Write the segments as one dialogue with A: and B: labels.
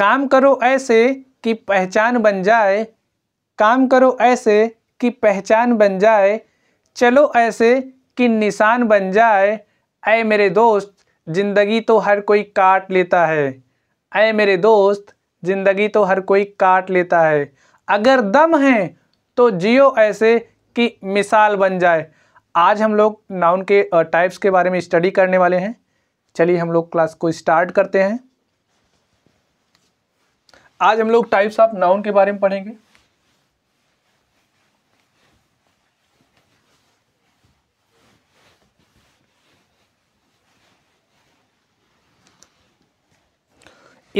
A: काम करो ऐसे कि पहचान बन जाए काम करो ऐसे कि पहचान बन जाए चलो ऐसे कि निशान बन जाए अय मेरे दोस्त ज़िंदगी तो हर कोई काट लेता है अय मेरे दोस्त ज़िंदगी तो हर कोई काट लेता है अगर दम है तो जियो ऐसे कि मिसाल बन जाए आज हम लोग नाउन के टाइप्स के बारे में स्टडी करने वाले हैं चलिए हम लोग क्लास को स्टार्ट करते हैं आज हम लोग टाइप्स ऑफ नाउन के बारे में पढ़ेंगे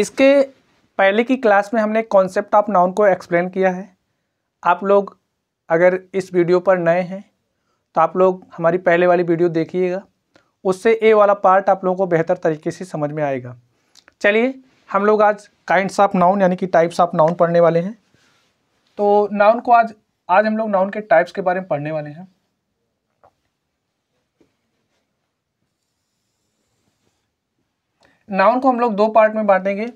A: इसके पहले की क्लास में हमने कॉन्सेप्ट ऑफ नाउन को एक्सप्लेन किया है आप लोग अगर इस वीडियो पर नए हैं तो आप लोग हमारी पहले वाली वीडियो देखिएगा उससे ए वाला पार्ट आप लोगों को बेहतर तरीके से समझ में आएगा चलिए हम लोग आज काइंड्स ऑफ नाउन यानी कि टाइप्स ऑफ नाउन पढ़ने वाले हैं तो नाउन को आज आज हम लोग नाउन के टाइप्स के बारे में पढ़ने वाले हैं नाउन को हम लोग दो पार्ट में बांटेंगे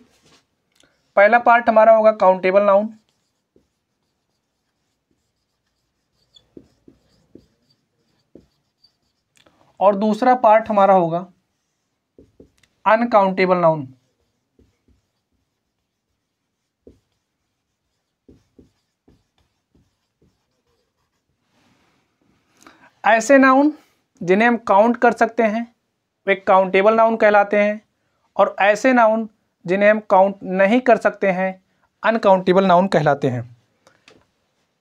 A: पहला पार्ट हमारा होगा काउंटेबल नाउन और दूसरा पार्ट हमारा होगा अनकाउंटेबल नाउन ऐसे नाउन जिन्हें हम काउंट कर सकते हैं वे काउंटेबल नाउन कहलाते हैं और ऐसे नाउन जिन्हें हम काउंट नहीं कर सकते हैं अनकाउंटेबल नाउन कहलाते हैं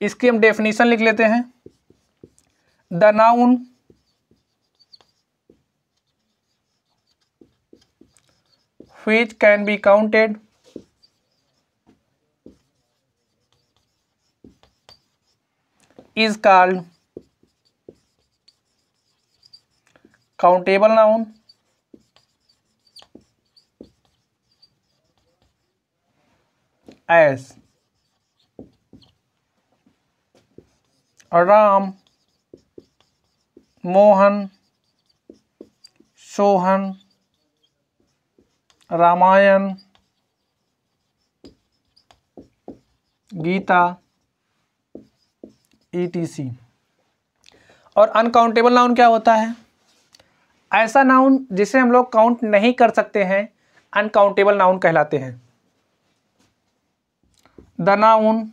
A: इसकी हम डेफिनेशन लिख लेते हैं the noun which can be counted is called countable noun as Ram Mohan Sohan Ramayan Gita सी और अनकाउंटेबल नाउन क्या होता है ऐसा नाउन जिसे हम लोग काउंट नहीं कर सकते हैं अनकाउंटेबल नाउन कहलाते हैं the noun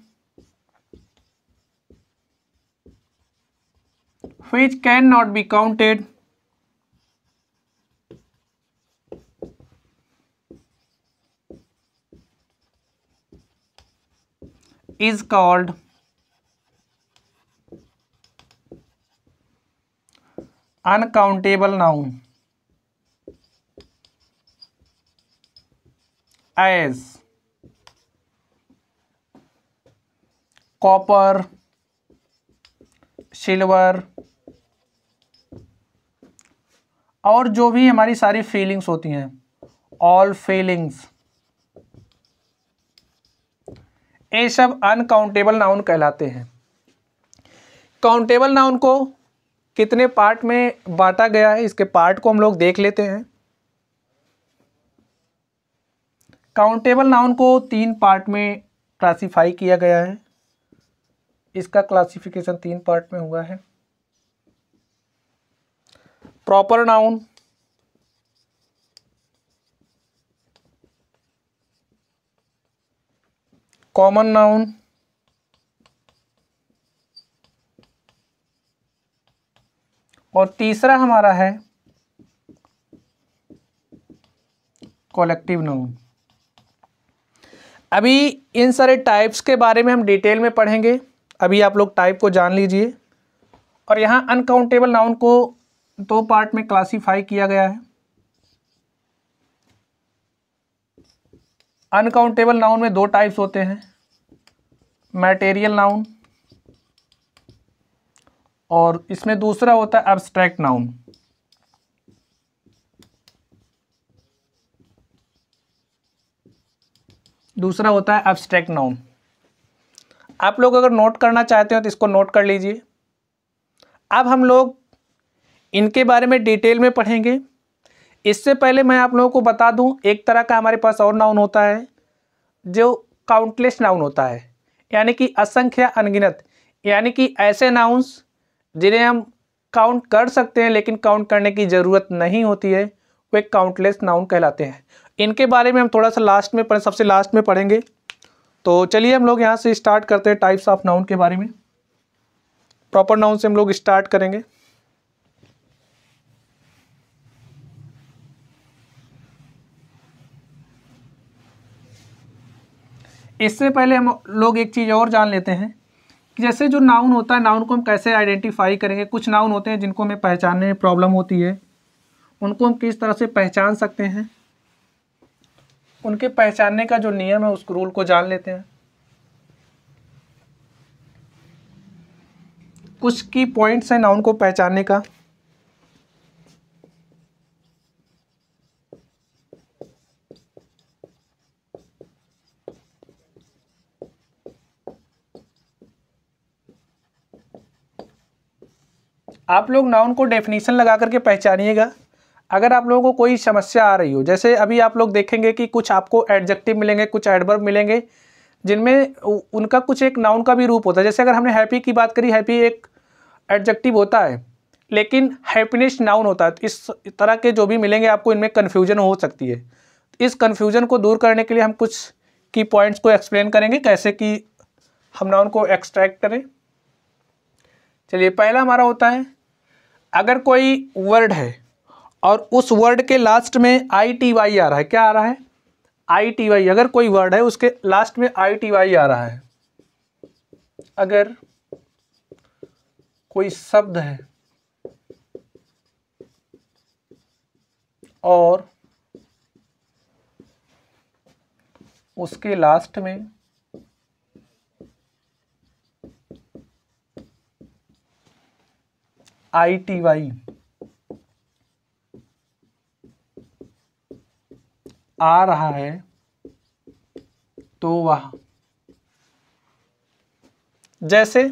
A: can not be counted is called uncountable noun as copper silver और जो भी हमारी सारी फीलिंग्स होती हैं ऑल फीलिंग्स ये सब अनकाउंटेबल नाउन कहलाते हैं काउंटेबल नाउन को कितने पार्ट में बांटा गया है इसके पार्ट को हम लोग देख लेते हैं काउंटेबल नाउन को तीन पार्ट में क्लासिफाई किया गया है इसका क्लासिफिकेशन तीन पार्ट में हुआ है प्रॉपर नाउन कॉमन नाउन और तीसरा हमारा है कॉलेक्टिव नाउन अभी इन सारे टाइप्स के बारे में हम डिटेल में पढ़ेंगे अभी आप लोग टाइप को जान लीजिए और यहाँ अनकाउंटेबल नाउन को दो पार्ट में क्लासिफाई किया गया है अनकाउंटेबल नाउन में दो टाइप्स होते हैं मैटेरियल नाउन और इसमें दूसरा होता है एब्स्ट्रैक्ट नाउन दूसरा होता है एब्स्ट्रैक्ट नाउन आप लोग अगर नोट करना चाहते हो तो इसको नोट कर लीजिए अब हम लोग इनके बारे में डिटेल में पढ़ेंगे इससे पहले मैं आप लोगों को बता दूं एक तरह का हमारे पास और नाउन होता है जो काउंटलेस नाउन होता है यानी कि असंख्य अनगिनत यानी कि ऐसे नाउन्स जिन्हें हम काउंट कर सकते हैं लेकिन काउंट करने की ज़रूरत नहीं होती है वो एक काउंटलेस नाउन कहलाते हैं इनके बारे में हम थोड़ा सा लास्ट में पढ़ें सबसे लास्ट में पढ़ेंगे तो चलिए हम लोग यहाँ से स्टार्ट करते हैं टाइप्स ऑफ नाउन के बारे में प्रॉपर नाउन से हम लोग स्टार्ट करेंगे इससे पहले हम लोग एक चीज़ और जान लेते हैं जैसे जो नाउन होता है नाउन को हम कैसे आइडेंटिफाई करेंगे कुछ नाउन होते हैं जिनको हमें पहचानने में प्रॉब्लम होती है उनको हम किस तरह से पहचान सकते हैं उनके पहचानने का जो नियम है उस रूल को जान लेते हैं कुछ की पॉइंट्स हैं नाउन को पहचानने का आप लोग नाउन को डेफिनेशन लगा करके पहचानिएगा अगर आप लोगों को कोई समस्या आ रही हो जैसे अभी आप लोग देखेंगे कि कुछ आपको एडजेक्टिव मिलेंगे कुछ एडवर्ब मिलेंगे जिनमें उनका कुछ एक नाउन का भी रूप होता है जैसे अगर हमने हैप्पी की बात करी हैप्पी एक एडजेक्टिव होता है लेकिन हैप्पीनेस नाउन होता है तो इस तरह के जो भी मिलेंगे आपको इनमें कन्फ्यूजन हो सकती है इस कन्फ्यूजन को दूर करने के लिए हम कुछ की पॉइंट्स को एक्सप्लेन करेंगे कैसे कि हम नाउन को एक्सट्रैक्ट करें चलिए पहला हमारा होता है अगर कोई वर्ड है और उस वर्ड के लास्ट में आई टी वाई आ रहा है क्या आ रहा है आई टी वाई अगर कोई वर्ड है उसके लास्ट में आई टी वाई आ रहा है अगर कोई शब्द है और उसके लास्ट में आई टी वाई आ रहा है तो वह जैसे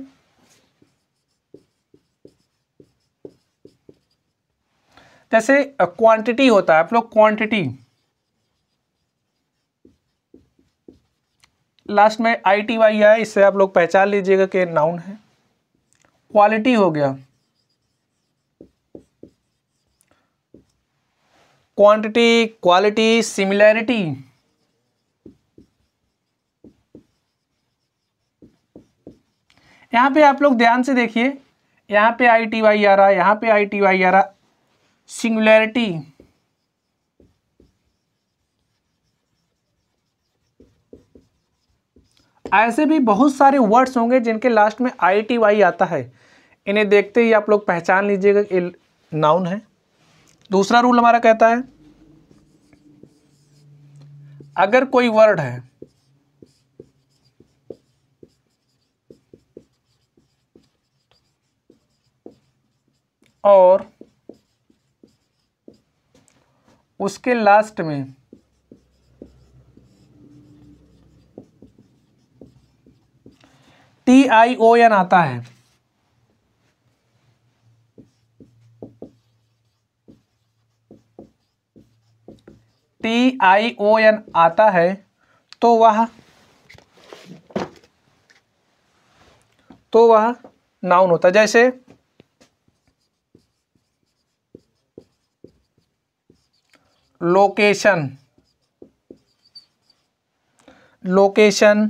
A: जैसे क्वांटिटी होता है आप लोग क्वांटिटी लास्ट में आई टी वाई आए इससे आप लोग पहचान लीजिएगा कि नाउन है क्वालिटी हो गया क्वांटिटी क्वालिटी सिमिलैरिटी यहां पे आप लोग ध्यान से देखिए यहां पे आई टी वाई आ रहा है यहां पे आई टी वाई आ रहा सिंगुलैरिटी ऐसे भी बहुत सारे वर्ड्स होंगे जिनके लास्ट में आई टी वाई आता है इन्हें देखते ही आप लोग पहचान लीजिएगा ये नाउन है दूसरा रूल हमारा कहता है अगर कोई वर्ड है और उसके लास्ट में टी आई ओ एन आता है आई ओ एन आता है तो वह तो वह नाउन होता है जैसे location location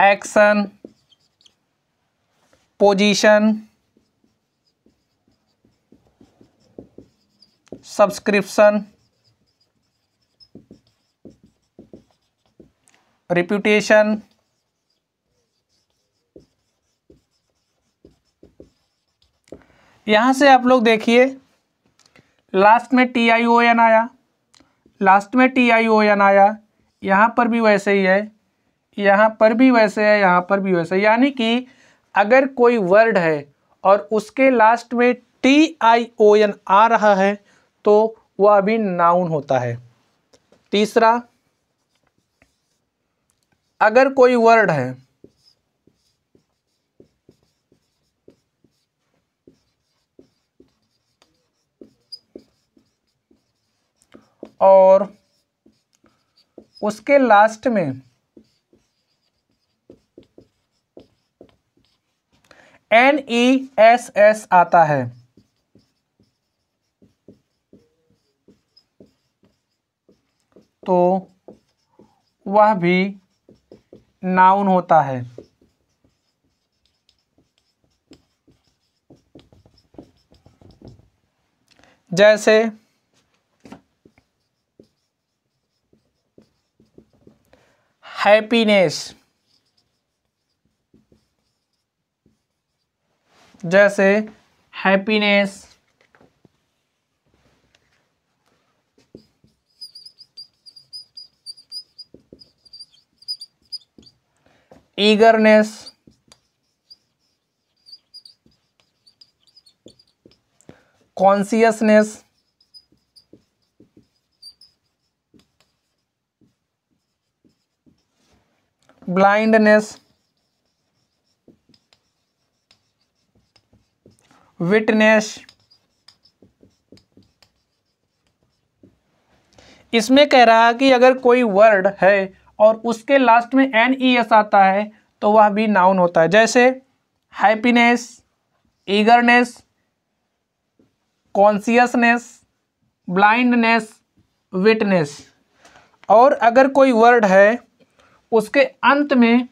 A: action position subscription reputation यहां से आप लोग देखिए लास्ट में टी आई ओ एन आया लास्ट में टी आई ओ एन आया यहां पर भी वैसे ही है यहां पर भी वैसे है यहां पर भी वैसे यानी कि अगर कोई वर्ड है और उसके लास्ट में टी आई ओ एन आ रहा है तो वह अभी नाउन होता है तीसरा अगर कोई वर्ड है और उसके लास्ट में एन ई एस एस आता है तो वह भी नाउन होता है जैसे हैप्पीनेस जैसे happiness eagerness consciousness blindness witness इसमें कह रहा है कि अगर कोई वर्ड है और उसके लास्ट में एन ई एस आता है तो वह भी नाउन होता है जैसे happiness eagerness consciousness blindness witness और अगर कोई वर्ड है उसके अंत में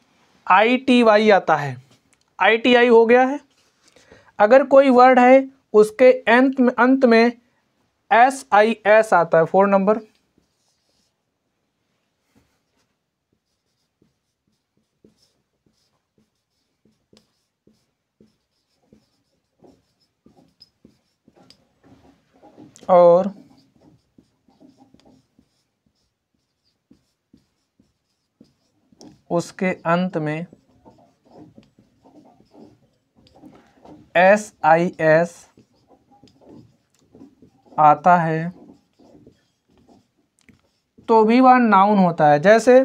A: आई टी वाई आता है आई टी आई हो गया है अगर कोई वर्ड है उसके अंत में अंत में एस आई एस आता है फोर नंबर और उसके अंत में एस आई एस आता है तो भी वह नाउन होता है जैसे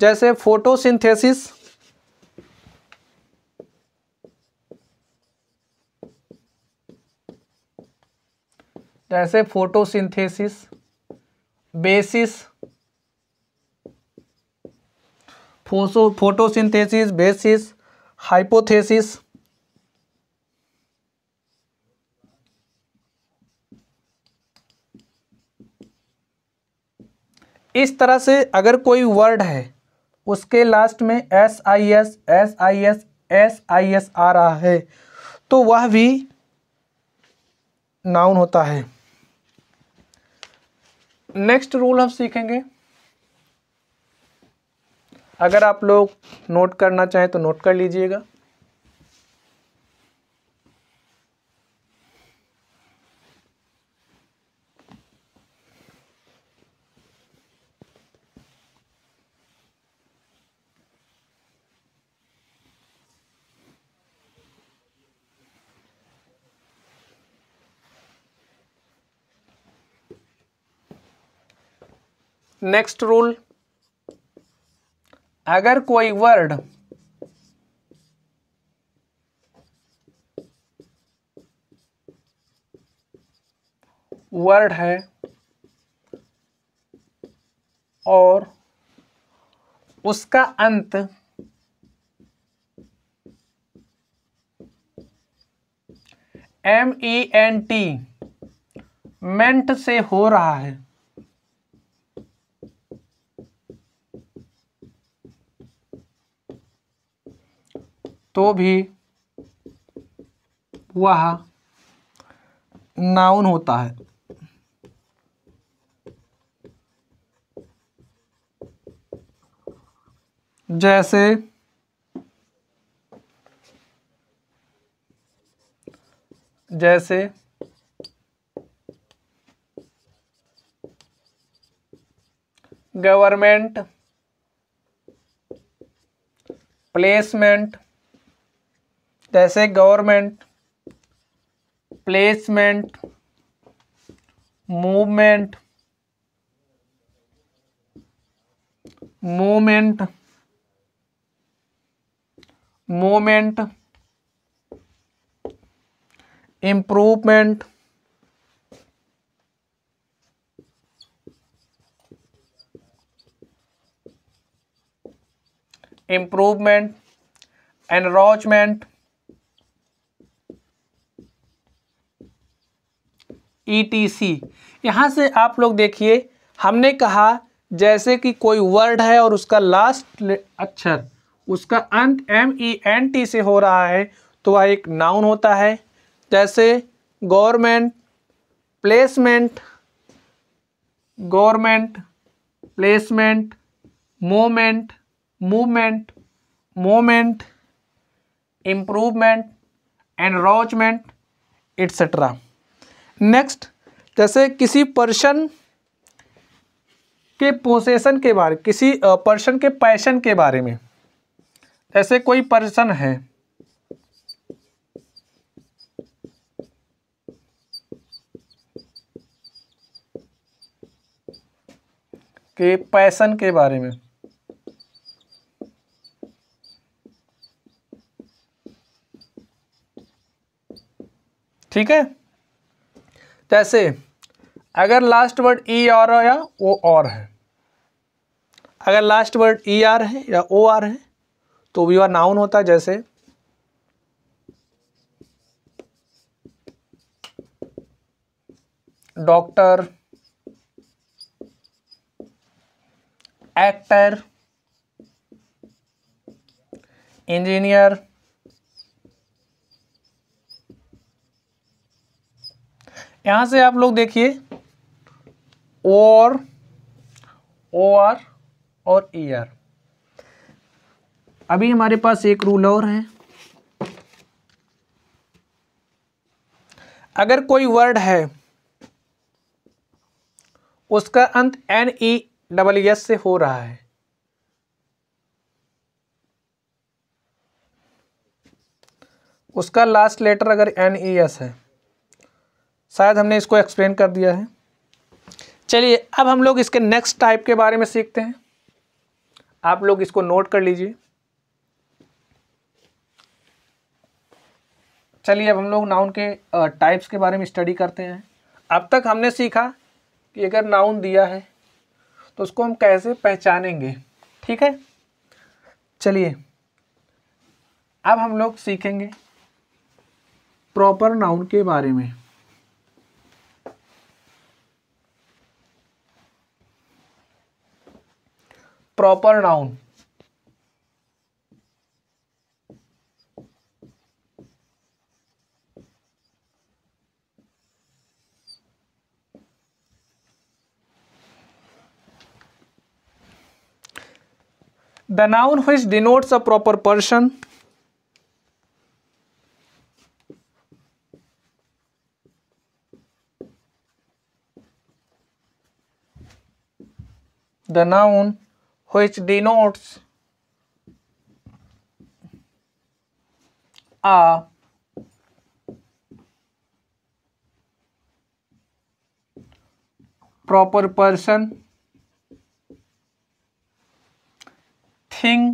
A: जैसे फोटोसिंथेसिस जैसे photosynthesis basis photosynthesis basis hypothesis इस तरह से अगर कोई वर्ड है उसके लास्ट में S I S S I S S I S आ रहा है तो वह भी नाउन होता है नेक्स्ट रूल हम सीखेंगे अगर आप लोग नोट करना चाहें तो नोट कर लीजिएगा नेक्स्ट रूल अगर कोई वर्ड वर्ड है और उसका अंत M E N T ment से हो रहा है तो भी वह नाउन होता है जैसे जैसे गवर्नमेंट प्लेसमेंट जैसे government placement movement movement movement improvement improvement enrichment E e यहाँ से आप लोग देखिए हमने कहा जैसे कि कोई वर्ड है और उसका लास्ट अक्षर उसका अंत एम ई एन टी से हो रहा है तो वह एक नाउन होता है जैसे government placement government placement moment movement moment improvement enrichment etcetera next जैसे किसी पर्सन के पोसेसन के बारे किसी पर्सन के पैशन के बारे में जैसे कोई पर्सन है के पैशन के बारे में ठीक है जैसे तो अगर लास्ट वर्ड ई आर या ओ और है अगर लास्ट वर्ड ई आर है या ओ आर है तो वी आर नाउन होता है जैसे डॉक्टर एक्टर इंजीनियर यहां से आप लोग देखिए और ओ आर और ई आर अभी हमारे पास एक रूल और है अगर कोई वर्ड है उसका अंत एन ई डबल एस से हो रहा है उसका लास्ट लेटर अगर एन ई एस है शायद हमने इसको एक्सप्लेन कर दिया है चलिए अब हम लोग इसके नेक्स्ट टाइप के बारे में सीखते हैं आप लोग इसको नोट कर लीजिए चलिए अब हम लोग नाउन के टाइप्स के बारे में स्टडी करते हैं अब तक हमने सीखा कि अगर नाउन दिया है तो उसको हम कैसे पहचानेंगे ठीक है चलिए अब हम लोग सीखेंगे प्रॉपर नाउन के बारे में proper noun the noun who denotes a proper person the noun which denotes a proper person thing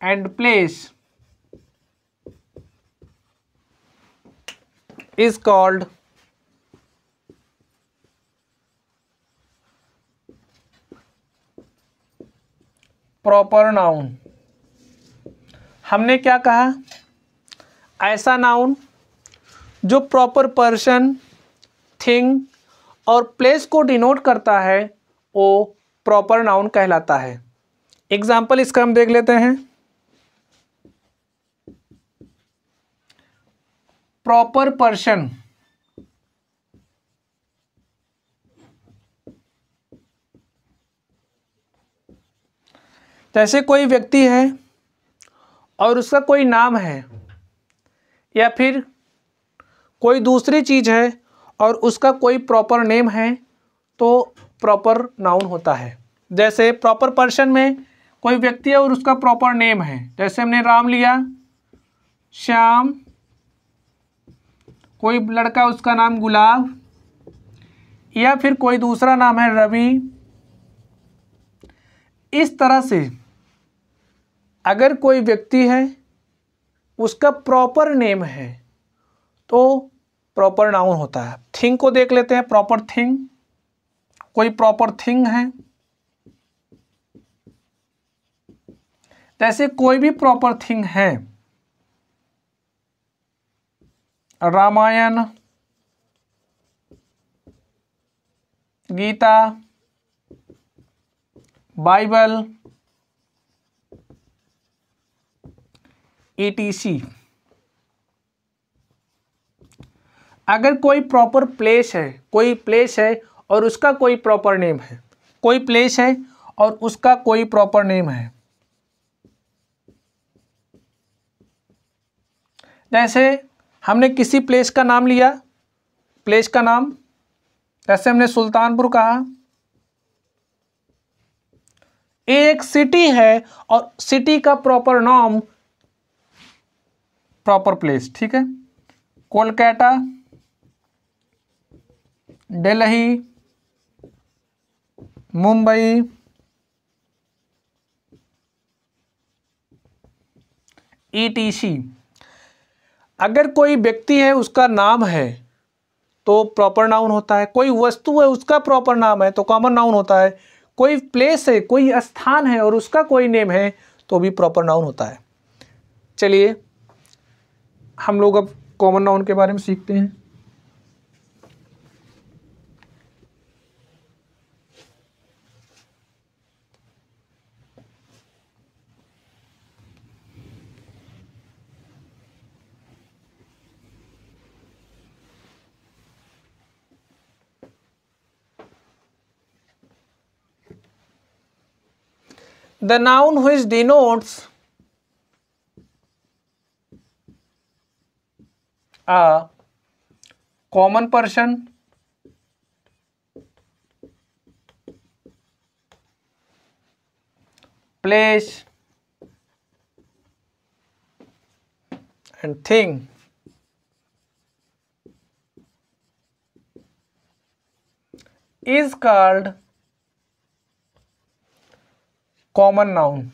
A: and place is called proper noun हमने क्या कहा ऐसा नाउन जो प्रॉपर पर्सन थिंग और प्लेस को डिनोट करता है वो प्रॉपर नाउन कहलाता है एग्जाम्पल इसका हम देख लेते हैं प्रॉपर पर्सन जैसे तो कोई व्यक्ति है और उसका कोई नाम है या फिर कोई दूसरी चीज़ है और उसका कोई प्रॉपर नेम है तो प्रॉपर नाउन होता है जैसे प्रॉपर पर्सन में कोई व्यक्ति है और उसका प्रॉपर नेम है जैसे हमने राम लिया श्याम कोई लड़का उसका नाम गुलाब या फिर कोई दूसरा नाम है रवि इस तरह से अगर कोई व्यक्ति है उसका प्रॉपर नेम है तो प्रॉपर नाउन होता है थिंग को देख लेते हैं प्रॉपर थिंग कोई प्रॉपर थिंग है जैसे कोई भी प्रॉपर थिंग है रामायण गीता बाइबल सी अगर कोई प्रॉपर प्लेस है कोई प्लेस है और उसका कोई प्रॉपर नेम है कोई प्लेस है और उसका कोई प्रॉपर नेम है जैसे हमने किसी प्लेस का नाम लिया प्लेस का नाम जैसे हमने सुल्तानपुर कहा एक सिटी है और सिटी का प्रॉपर नाम प्रॉपर प्लेस ठीक है कोलकाता दिल्ली मुंबई ईटीसी e अगर कोई व्यक्ति है उसका नाम है तो प्रॉपर नाउन होता है कोई वस्तु है उसका प्रॉपर नाम है तो कॉमन नाउन होता है कोई प्लेस है कोई स्थान है और उसका कोई नेम है तो भी प्रॉपर नाउन होता है चलिए हम लोग अब कॉमन नाउन के बारे में सीखते हैं the noun which denotes a common person place and thing is called common noun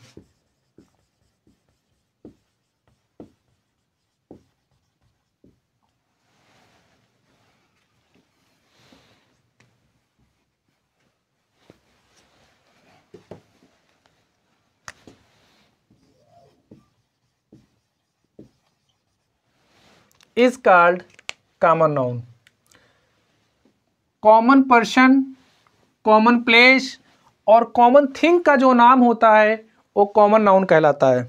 A: is called common noun common person common place और कॉमन थिंग का जो नाम होता है वो कॉमन नाउन कहलाता है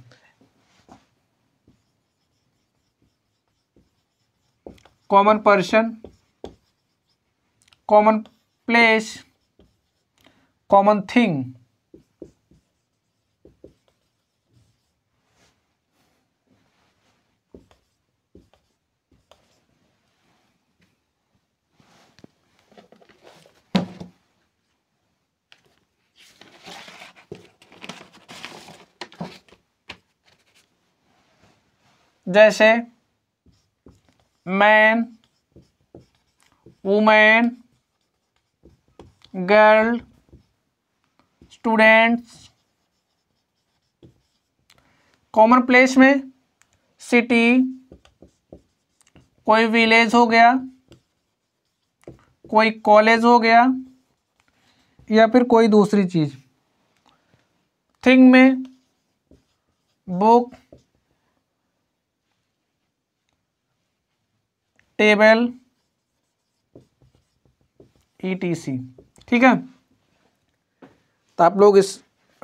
A: common person common place common thing जैसे man women girl students common place में सिटी कोई विलेज हो गया कोई कॉलेज हो गया या फिर कोई दूसरी चीज़ थिंग में बुक टेबल ईटीसी e ठीक है तो आप लोग इस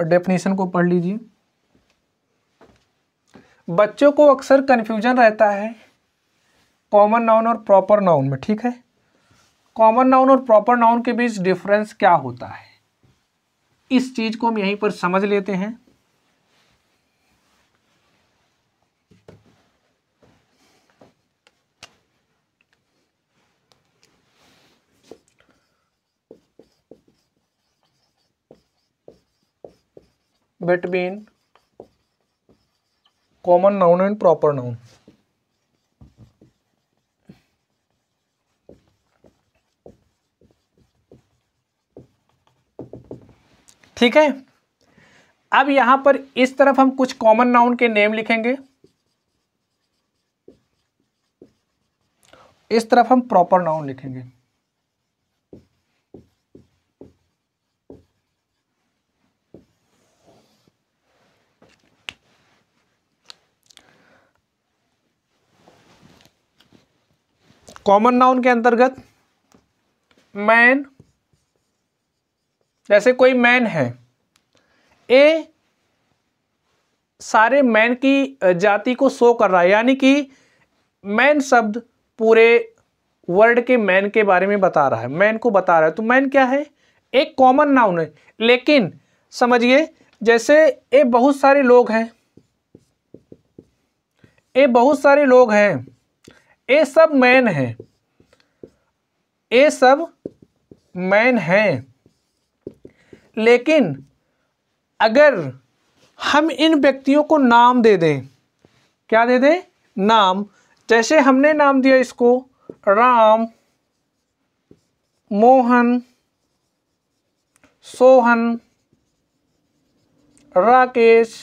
A: डेफिनेशन को पढ़ लीजिए बच्चों को अक्सर कन्फ्यूजन रहता है कॉमन नाउन और प्रॉपर नाउन में ठीक है कॉमन नाउन और प्रॉपर नाउन के बीच डिफरेंस क्या होता है इस चीज़ को हम यहीं पर समझ लेते हैं between common noun and proper noun ठीक है अब यहां पर इस तरफ हम कुछ कॉमन नाउन के नेम लिखेंगे इस तरफ हम प्रॉपर नाउन लिखेंगे कॉमन नाउन के अंतर्गत मैन जैसे कोई मैन है ए सारे मैन की जाति को शो कर रहा है यानी कि मैन शब्द पूरे वर्ल्ड के मैन के बारे में बता रहा है मैन को बता रहा है तो मैन क्या है एक कॉमन नाउन है लेकिन समझिए जैसे ये बहुत सारे लोग हैं ये बहुत सारे लोग हैं ये सब मैन है ये सब मैन है लेकिन अगर हम इन व्यक्तियों को नाम दे दें क्या दे दें नाम जैसे हमने नाम दिया इसको राम मोहन सोहन राकेश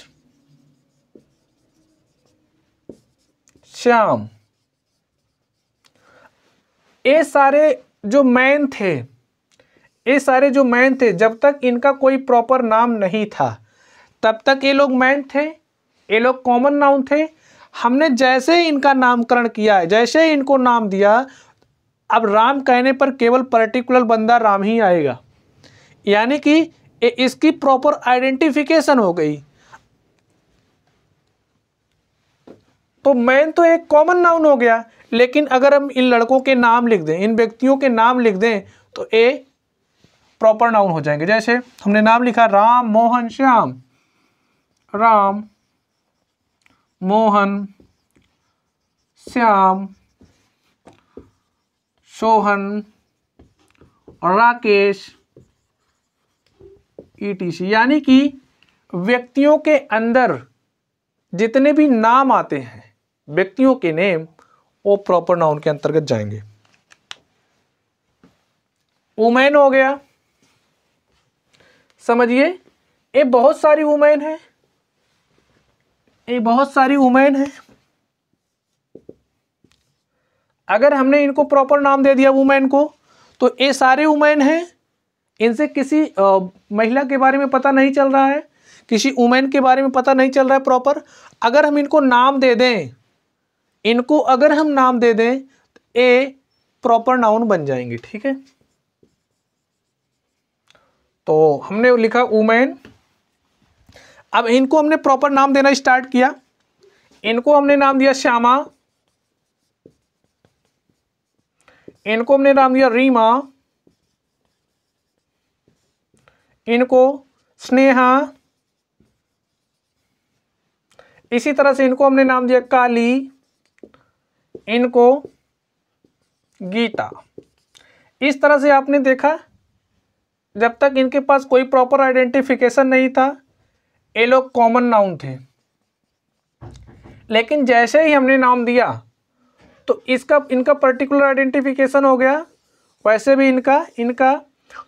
A: श्याम ये सारे जो मैन थे ये सारे जो मैन थे जब तक इनका कोई प्रॉपर नाम नहीं था तब तक ये लोग मैन थे ये लोग कॉमन नाउन थे हमने जैसे इनका नामकरण किया है जैसे इनको नाम दिया अब राम कहने पर केवल पर्टिकुलर बंदा राम ही आएगा यानी कि इसकी प्रॉपर आइडेंटिफिकेशन हो गई तो मैन तो एक कॉमन नाउन हो गया लेकिन अगर हम इन लड़कों के नाम लिख दें इन व्यक्तियों के नाम लिख दें तो ए प्रॉपर नाउन हो जाएंगे जैसे हमने नाम लिखा राम मोहन श्याम राम मोहन श्याम सोहन राकेश ईटीसी e यानी कि व्यक्तियों के अंदर जितने भी नाम आते हैं व्यक्तियों के नेम वो प्रॉपर नाउन के अंतर्गत जाएंगे वुमेन हो गया समझिए ये बहुत सारी वुमेन है ये बहुत सारी वुमेन है अगर हमने इनको प्रॉपर नाम दे दिया वुमेन को तो ये सारे वुमेन हैं इनसे किसी आ, महिला के बारे में पता नहीं चल रहा है किसी वुमेन के बारे में पता नहीं चल रहा है प्रॉपर अगर हम इनको नाम दे दें इनको अगर हम नाम दे दें तो ए प्रॉपर नाउन बन जाएंगे ठीक है तो हमने लिखा वुमेन अब इनको हमने प्रॉपर नाम देना स्टार्ट किया इनको हमने नाम दिया श्यामा इनको हमने नाम दिया रीमा इनको स्नेहा इसी तरह से इनको हमने नाम दिया काली इनको गीता इस तरह से आपने देखा जब तक इनके पास कोई प्रॉपर आइडेंटिफिकेशन नहीं था ये लोग कॉमन नाउन थे लेकिन जैसे ही हमने नाम दिया तो इसका इनका पर्टिकुलर आइडेंटिफिकेशन हो गया वैसे भी इनका इनका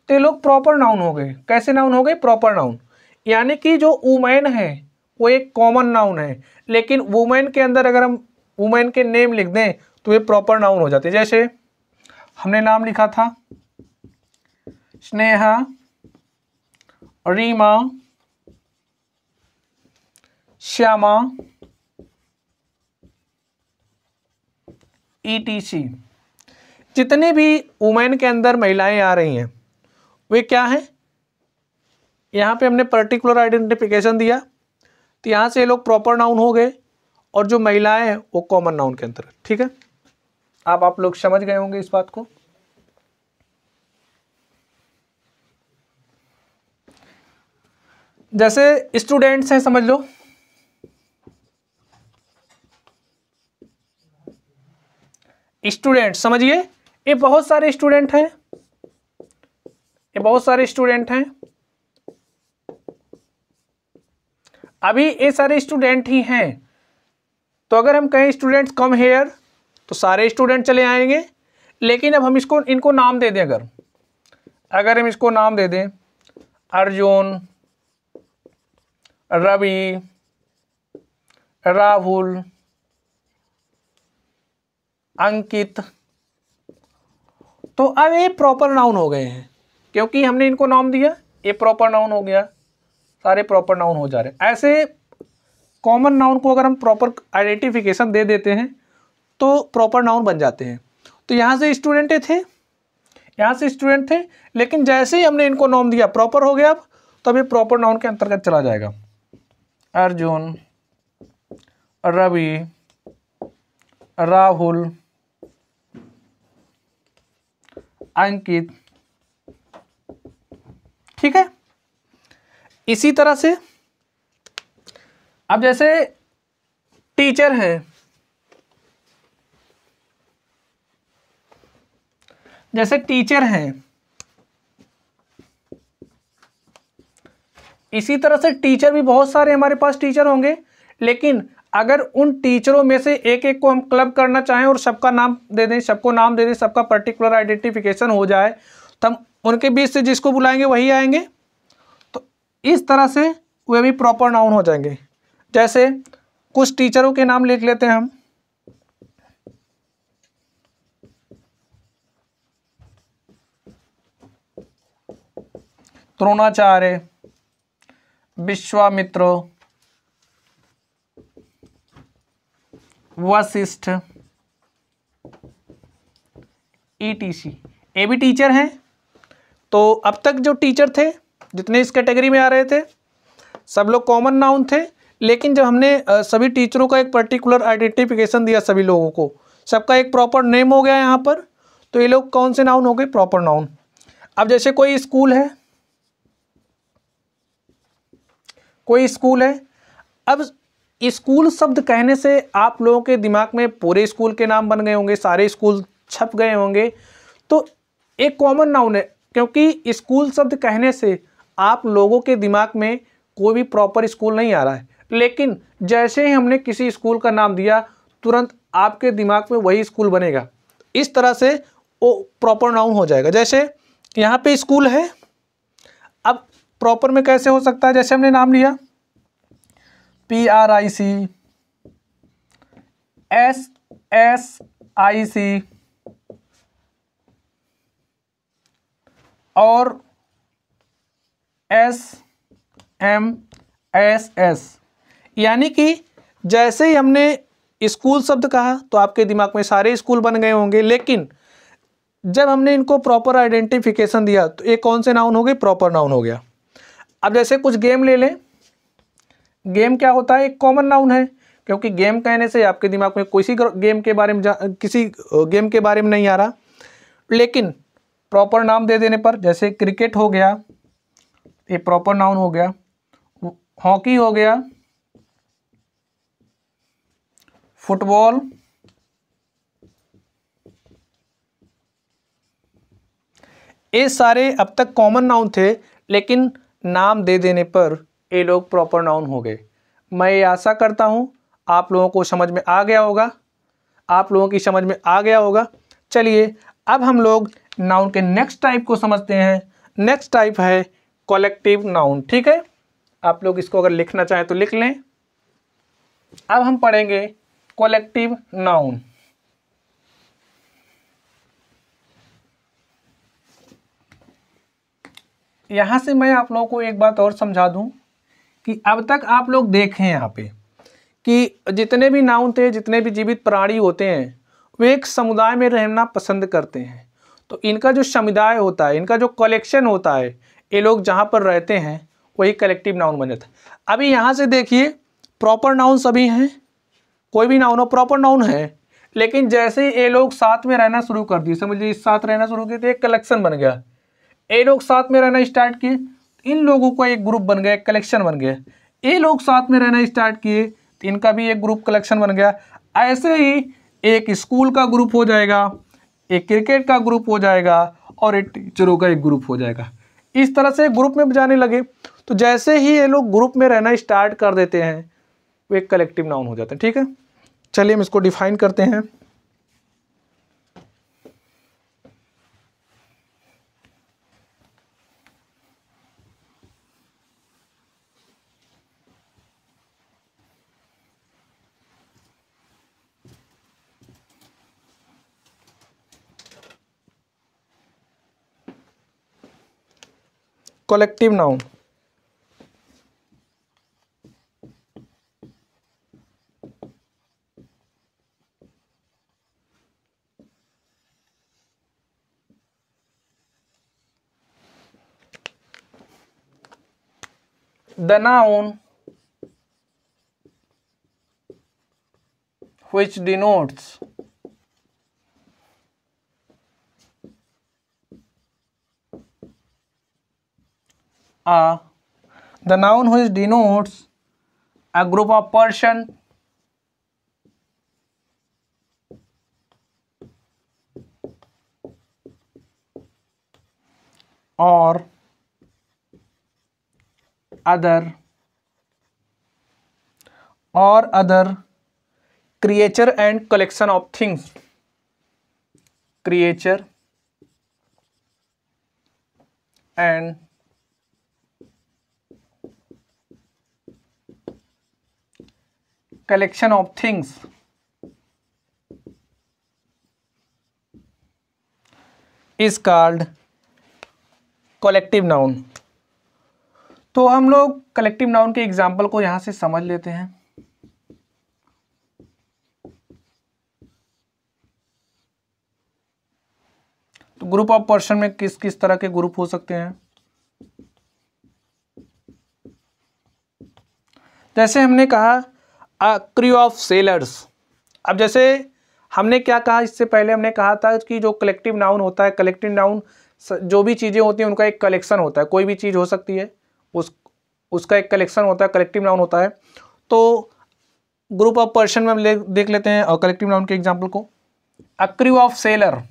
A: तो ये लोग प्रॉपर नाउन हो गए कैसे नाउन हो गए प्रॉपर नाउन यानी कि जो वुमेन है वो एक कॉमन नाउन है लेकिन वुमेन के अंदर अगर हम वुमेन के नेम लिख दें तो ये प्रॉपर नाउन हो जाते हैं जैसे हमने नाम लिखा था स्नेहा रीमा श्यामा ईटीसी जितने भी वुमेन के अंदर महिलाएं आ रही हैं वे क्या हैं यहाँ पे हमने पर्टिकुलर आइडेंटिफिकेशन दिया तो यहाँ से ये लोग प्रॉपर नाउन हो गए और जो महिलाएं हैं वो कॉमन नाउन के अंतर्गत ठीक है आप आप लोग समझ गए होंगे इस बात को जैसे स्टूडेंट्स हैं समझ लो स्टूडेंट समझिए ये बहुत सारे स्टूडेंट हैं ये बहुत सारे स्टूडेंट हैं अभी ये सारे स्टूडेंट ही हैं तो अगर हम कहें स्टूडेंट्स कम हेयर तो सारे स्टूडेंट चले आएंगे लेकिन अब हम इसको इनको नाम दे दें अगर अगर हम इसको नाम दे दें अर्जुन रवि राहुल अंकित तो अब ये प्रॉपर नाउन हो गए हैं क्योंकि हमने इनको नाम दिया ये प्रॉपर नाउन हो गया सारे प्रॉपर नाउन हो जा रहे हैं ऐसे कॉमन नाउन को अगर हम प्रॉपर आइडेंटिफिकेशन दे देते हैं तो प्रॉपर नाउन बन जाते हैं तो यहाँ से स्टूडेंट थे यहाँ से स्टूडेंट थे लेकिन जैसे ही हमने इनको नाम दिया प्रॉपर हो गया अब तो अभी प्रॉपर नाउन के अंतर्गत चला जाएगा अर्जुन रवि राहुल अंकित ठीक है इसी तरह से अब जैसे टीचर हैं जैसे टीचर हैं इसी तरह से टीचर भी बहुत सारे हमारे पास टीचर होंगे लेकिन अगर उन टीचरों में से एक एक को हम क्लब करना चाहें और सबका नाम दे दें सबको नाम दे दें सबका पर्टिकुलर आइडेंटिफिकेशन हो जाए तो हम उनके बीच से जिसको बुलाएंगे वही आएंगे तो इस तरह से वे भी प्रॉपर नाउन हो जाएंगे जैसे कुछ टीचरों के नाम लिख लेते हैं हम द्रोणाचार्य विश्वामित्र वशिष्ठ ईटीसी e ए भी टीचर हैं तो अब तक जो टीचर थे जितने इस कैटेगरी में आ रहे थे सब लोग कॉमन नाउन थे लेकिन जब हमने सभी टीचरों का एक पर्टिकुलर आइडेंटिफिकेशन दिया सभी लोगों को सबका एक प्रॉपर नेम हो गया यहाँ पर तो ये लोग कौन से नाउन हो गए प्रॉपर नाउन अब जैसे कोई स्कूल है कोई स्कूल है अब स्कूल शब्द कहने से आप लोगों के दिमाग में पूरे स्कूल के नाम बन गए होंगे सारे स्कूल छप गए होंगे तो एक कॉमन नाउन है क्योंकि स्कूल शब्द कहने से आप लोगों के दिमाग में कोई भी प्रॉपर स्कूल नहीं आ रहा है लेकिन जैसे ही हमने किसी स्कूल का नाम दिया तुरंत आपके दिमाग में वही स्कूल बनेगा इस तरह से वो प्रॉपर नाउन हो जाएगा जैसे यहाँ पे स्कूल है अब प्रॉपर में कैसे हो सकता है जैसे हमने नाम लिया P R I C S S I C और एस एम एस एस यानी कि जैसे ही हमने स्कूल शब्द कहा तो आपके दिमाग में सारे स्कूल बन गए होंगे लेकिन जब हमने इनको प्रॉपर आइडेंटिफिकेशन दिया तो ये कौन से नाउन हो गए प्रॉपर नाउन हो गया अब जैसे कुछ गेम ले लें गेम क्या होता है एक कॉमन नाउन है क्योंकि गेम कहने से आपके दिमाग में कोई सी गेम के बारे में किसी गेम के बारे में नहीं आ रहा लेकिन प्रॉपर नाम दे देने पर जैसे क्रिकेट हो गया ये प्रॉपर नाउन हो गया हॉकी हो गया फुटबॉल ये सारे अब तक कॉमन नाउन थे लेकिन नाम दे देने पर ये लोग प्रॉपर नाउन हो गए मैं आशा करता हूँ आप लोगों को समझ में आ गया होगा आप लोगों की समझ में आ गया होगा चलिए अब हम लोग नाउन के नेक्स्ट टाइप को समझते हैं नेक्स्ट टाइप है कलेक्टिव नाउन ठीक है आप लोग इसको अगर लिखना चाहें तो लिख लें अब हम पढ़ेंगे कोलेक्टिव नाउन यहां से मैं आप लोगों को एक बात और समझा दूं कि अब तक आप लोग देखें यहां पे कि जितने भी नाउन थे जितने भी जीवित प्राणी होते हैं वे एक समुदाय में रहना पसंद करते हैं तो इनका जो समुदाय होता है इनका जो कलेक्शन होता है ये लोग जहां पर रहते हैं वही कलेक्टिव नाउन बन जाता है अभी यहाँ से देखिए प्रॉपर नाउन सभी हैं कोई भी नाउन हो प्रॉपर नाउन है लेकिन जैसे ही ये लोग साथ में रहना शुरू कर दिए समझिए साथ रहना शुरू किए तो एक कलेक्शन बन गया ये लोग साथ में रहना स्टार्ट किए तो इन लोगों का एक ग्रुप बन गया एक कलेक्शन बन गया ये लोग साथ में रहना स्टार्ट किए तो इनका भी एक ग्रुप कलेक्शन बन गया ऐसे ही एक स्कूल का ग्रुप हो जाएगा एक क्रिकेट का ग्रुप हो जाएगा और एक टीचरों का एक ग्रुप हो जाएगा इस तरह से ग्रुप में जाने लगे तो जैसे ही ये लोग ग्रुप में रहना स्टार्ट कर देते हैं तो एक कलेक्टिव नाउन हो जाते हैं ठीक है चलिए हम इसको डिफाइन करते हैं collective noun the noun which denotes a the noun which denotes a group of person or other or other creature and collection of things creature and collection of things is called collective noun तो हम लोग collective noun के example को यहां से समझ लेते हैं तो ग्रुप ऑफ पर्सन में किस किस तरह के ग्रुप हो सकते हैं जैसे हमने कहा क्रू ऑफ सेलर्स अब जैसे हमने क्या कहा इससे पहले हमने कहा था कि जो कलेक्टिव नाउन होता है कलेक्टिव नाउन जो भी चीज़ें होती हैं उनका एक कलेक्शन होता है कोई भी चीज़ हो सकती है उस उसका एक कलेक्शन होता है कलेक्टिव नाउन होता है तो ग्रुप ऑफ पर्सन में हम ले, देख लेते हैं और कलेक्टिव नाउन के एग्जाम्पल को a crew of sailor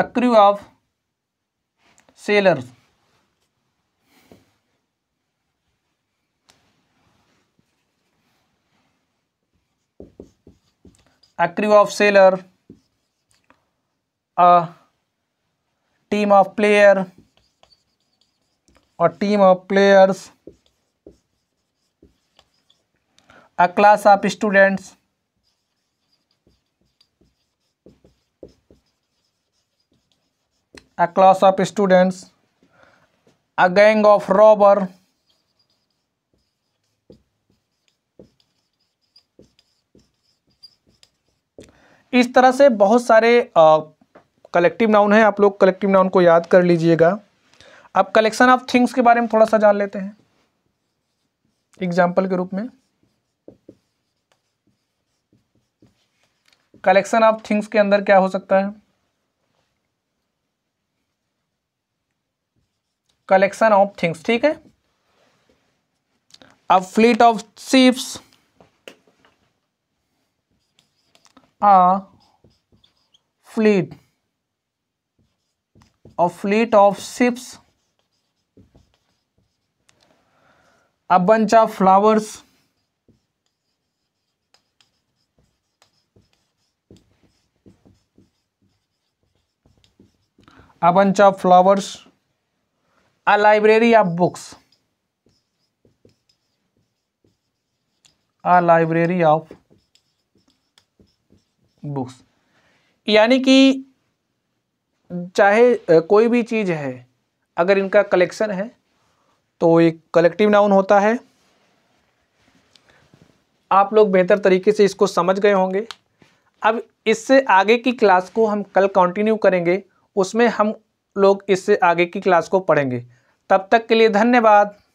A: a crew of sailor a crew of sailor team of player और team of players a class of students a class of students a gang of robber इस तरह से बहुत सारे कलेक्टिव नाउन है आप लोग कलेक्टिव नाउन को याद कर लीजिएगा अब कलेक्शन ऑफ थिंग्स के बारे में थोड़ा सा जान लेते हैं एग्जाम्पल के रूप में कलेक्शन ऑफ थिंग्स के अंदर क्या हो सकता है कलेक्शन ऑफ थिंग्स ठीक है अब fleet of ships a fleet a fleet of ships a bunch of flowers a bunch of flowers a library of books a library of books यानी कि चाहे कोई भी चीज़ है अगर इनका कलेक्शन है तो एक कलेक्टिव नाउन होता है आप लोग बेहतर तरीके से इसको समझ गए होंगे अब इससे आगे की क्लास को हम कल कंटिन्यू करेंगे उसमें हम लोग इससे आगे की क्लास को पढ़ेंगे तब तक के लिए धन्यवाद